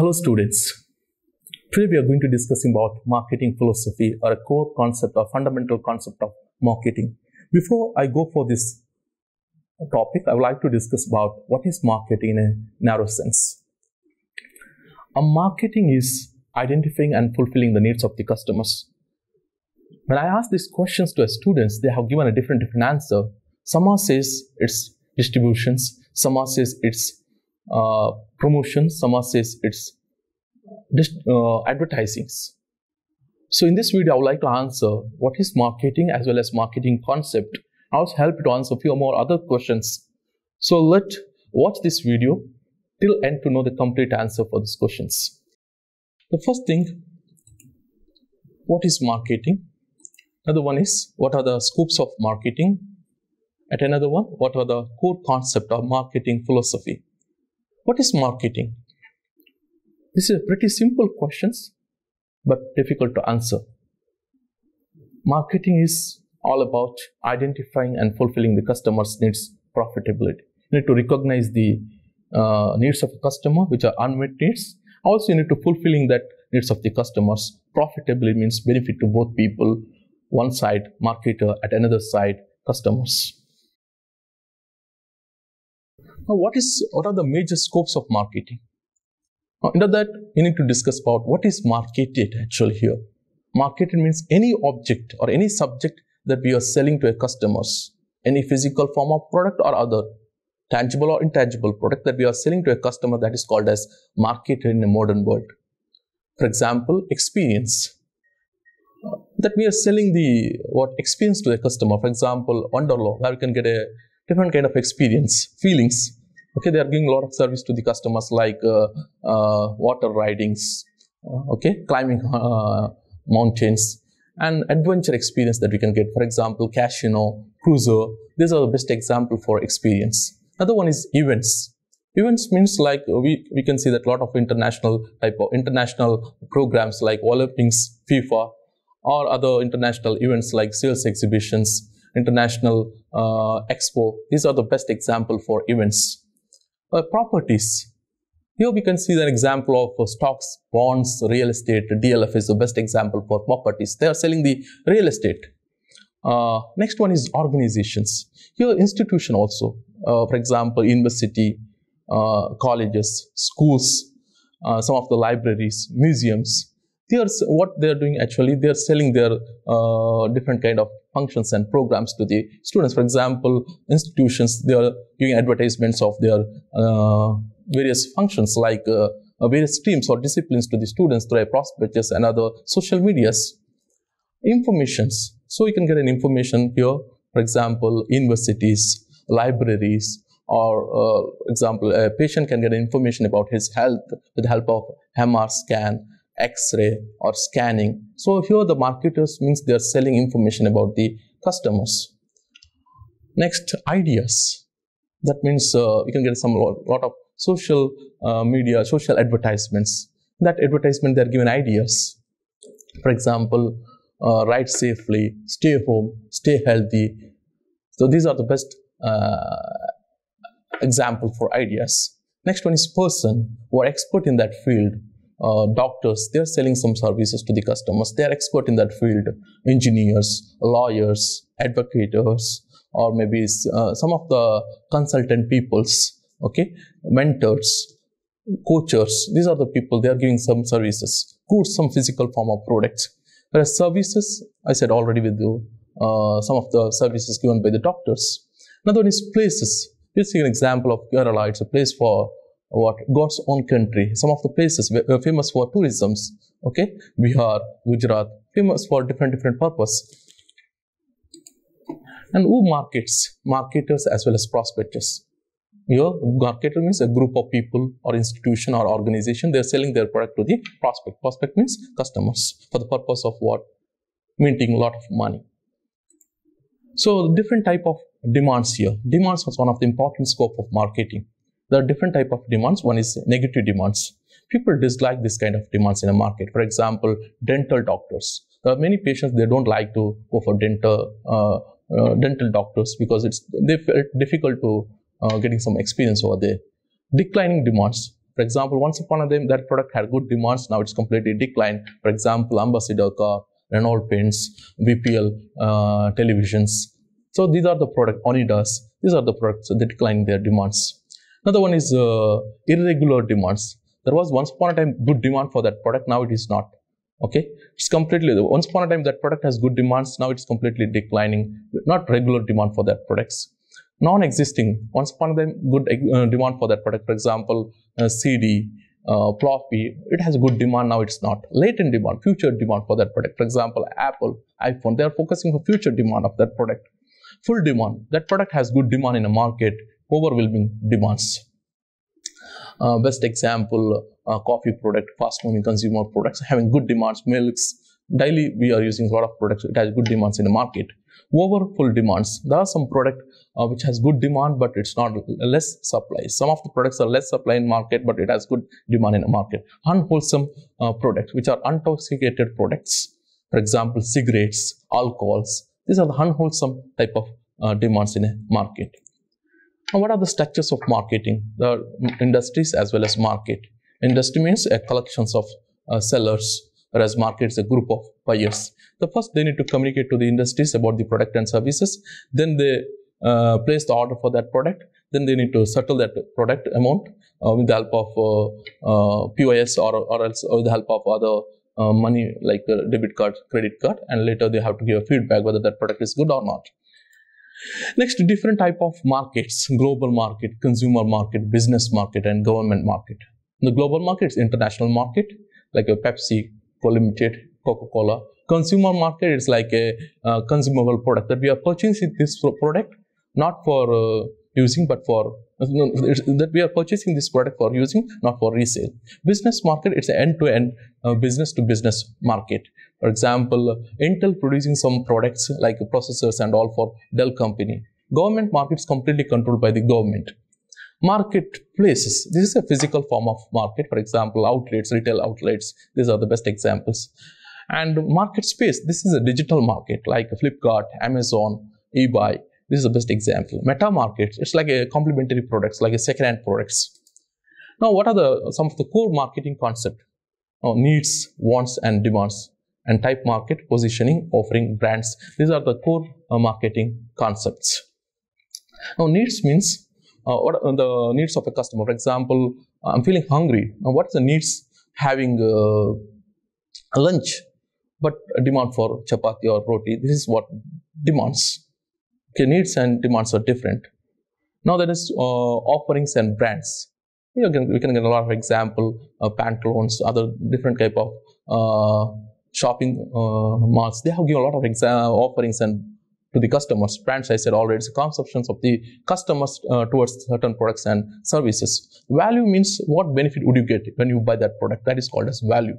Hello students. Today we are going to discuss about marketing philosophy or a core concept or fundamental concept of marketing. Before I go for this topic, I would like to discuss about what is marketing in a narrow sense. A marketing is identifying and fulfilling the needs of the customers. When I ask these questions to students, they have given a different different answer. Some are says it's distributions, some are says it's uh, promotion, Sama says it's just uh, advertisings. So in this video, I would like to answer what is marketing as well as marketing concept. I'll help you to answer a few more other questions. So let watch this video till end to know the complete answer for these questions. The first thing, what is marketing? Another one is what are the scopes of marketing? At another one, what are the core concept of marketing philosophy? What is marketing? This is a pretty simple questions, but difficult to answer. Marketing is all about identifying and fulfilling the customer's needs profitability. You need to recognize the uh, needs of a customer, which are unmet needs. Also, you need to fulfilling that needs of the customers profitably means benefit to both people, one side marketer at another side customers. Now, what is what are the major scopes of marketing? Now, under that, we need to discuss about what is marketed actually here. Marketed means any object or any subject that we are selling to a customers, any physical form of product or other tangible or intangible product that we are selling to a customer that is called as marketed in a modern world. For example, experience that we are selling the what experience to a customer. For example, Wonderlaw, where we can get a different kind of experience, feelings okay they are giving a lot of service to the customers like uh, uh, water ridings uh, okay climbing uh, mountains and adventure experience that we can get for example casino cruiser these are the best example for experience another one is events events means like uh, we, we can see that a lot of international type of international programs like olympics fifa or other international events like sales exhibitions international uh, expo these are the best example for events uh, properties. Here we can see an example of uh, stocks, bonds, real estate. DLF is the best example for properties. They are selling the real estate. Uh, next one is organizations. Here, institution also. Uh, for example, university, uh, colleges, schools, uh, some of the libraries, museums they are what they are doing actually they are selling their uh, different kind of functions and programs to the students for example institutions they are giving advertisements of their uh, various functions like uh, uh, various streams or disciplines to the students through prospectus and other social medias informations so you can get an information here for example universities libraries or uh, example a patient can get information about his health with the help of MR scan x-ray or scanning. So here the marketers means they are selling information about the customers. Next, ideas. That means uh, you can get some lot, of social uh, media, social advertisements. In that advertisement, they are given ideas. For example, uh, ride safely, stay home, stay healthy. So these are the best uh, example for ideas. Next one is person who are expert in that field uh, doctors, they're selling some services to the customers. They're expert in that field, engineers, lawyers, advocates, or maybe uh, some of the consultant peoples, okay, mentors, coaches. These are the people, they are giving some services, goods, some physical form of products. Whereas services, I said already with you, uh, some of the services given by the doctors. Another one is places. Let's take an example of Kerala. It's a place for what God's own country. Some of the places were famous for tourisms. Okay, Bihar, Gujarat, famous for different different purpose. And who markets? Marketers as well as prospectors. Your marketer means a group of people or institution or organization. They are selling their product to the prospect. Prospect means customers for the purpose of what? Minting a lot of money. So different type of demands here. Demands was one of the important scope of marketing there are different type of demands. One is negative demands. People dislike this kind of demands in a market. For example, dental doctors. There are many patients they don't like to go for dental uh, uh, dental doctors because it's they felt difficult to uh, getting some experience over there. Declining demands. For example, once upon a time that product had good demands. Now it's completely declined. For example, Ambassador car, Renault paints, VPL uh, televisions. So these are the product Onidas. These are the products that decline their demands. Another one is uh, irregular demands. There was once upon a time good demand for that product, now it is not. Okay, it's completely, once upon a time that product has good demands, now it's completely declining, not regular demand for that products. Non-existing, once upon a time good uh, demand for that product, for example, uh, CD, uh, floppy, it has good demand, now it's not. Latent demand, future demand for that product. For example, Apple, iPhone, they are focusing for future demand of that product. Full demand, that product has good demand in the market, overwhelming demands. Uh, best example, uh, coffee product, fast moving consumer products having good demands, milks. Daily, we are using a lot of products. It has good demands in the market. Overfull demands. There are some product uh, which has good demand, but it's not less supply. Some of the products are less supply in market, but it has good demand in the market. Unwholesome uh, products, which are intoxicated products. For example, cigarettes, alcohols. These are the unwholesome type of uh, demands in a market what are the structures of marketing the industries as well as market industry means a uh, collections of uh, sellers whereas market is a group of buyers the first they need to communicate to the industries about the product and services then they uh, place the order for that product then they need to settle that product amount uh, with the help of uh, uh, POS or, or else with the help of other money like debit card, credit card, and later they have to give a feedback whether that product is good or not. Next, different type of markets, global market, consumer market, business market, and government market. The global market is international market, like a Pepsi, Limited, Coca-Cola. Consumer market is like a uh, consumable product that we are purchasing this product not for uh, using but for no, that we are purchasing this product for using not for resale business market it's an end-to-end uh, business to business market for example uh, intel producing some products like processors and all for dell company government markets completely controlled by the government marketplaces this is a physical form of market for example outlets retail outlets these are the best examples and market space this is a digital market like flipkart amazon ebay this is the best example. Meta markets, it's like a complementary products, like a second-hand products. Now, what are the some of the core marketing concept? needs, wants, and demands, and type market positioning, offering brands. These are the core uh, marketing concepts. Now, needs means uh, what are uh, the needs of a customer. For example, I'm feeling hungry. Now, what's the needs? Having uh, lunch, but demand for chapati or roti. This is what demands okay, needs and demands are different. Now there is uh, offerings and brands. We can we can get a lot of example, uh, Pantaloons, other different type of uh, shopping uh, malls. They have given a lot of offerings and to the customers. Brands, I said already, it's conceptions of the customers uh, towards certain products and services. Value means what benefit would you get when you buy that product? That is called as value.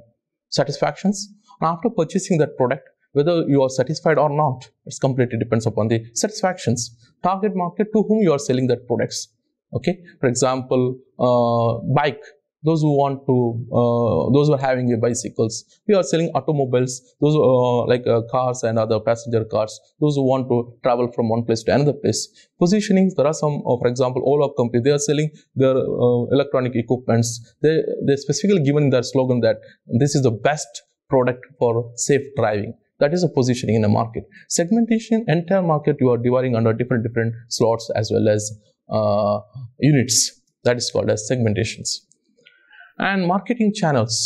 Satisfactions. After purchasing that product, whether you are satisfied or not, it's completely depends upon the satisfactions, target market to whom you are selling that products. Okay, for example, uh, bike. Those who want to, uh, those who are having a bicycles. We are selling automobiles. Those uh, like uh, cars and other passenger cars. Those who want to travel from one place to another place. Positioning. There are some, uh, for example, all of company. They are selling their uh, electronic equipments. They they specifically given their slogan that this is the best product for safe driving. That is a positioning in a market. Segmentation, entire market you are dividing under different different slots as well as uh, units. That is called as segmentations. And marketing channels.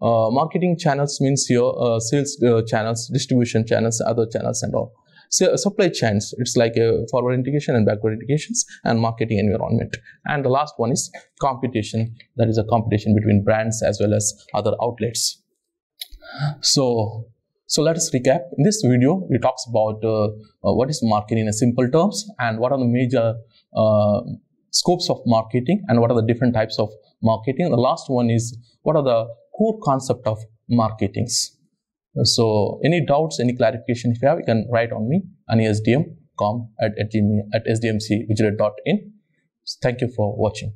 Uh, marketing channels means your uh, sales uh, channels, distribution channels, other channels and all. So, uh, supply chains, it's like a forward integration and backward integrations and marketing environment. And the last one is competition. That is a competition between brands as well as other outlets. So so let us recap. In this video, we talks about uh, uh, what is marketing in simple terms and what are the major uh, scopes of marketing and what are the different types of marketing. The last one is what are the core concept of marketings. So any doubts, any clarification if you have, you can write on me, anisdm.com at, at, at sdmcvigilate.in. Thank you for watching.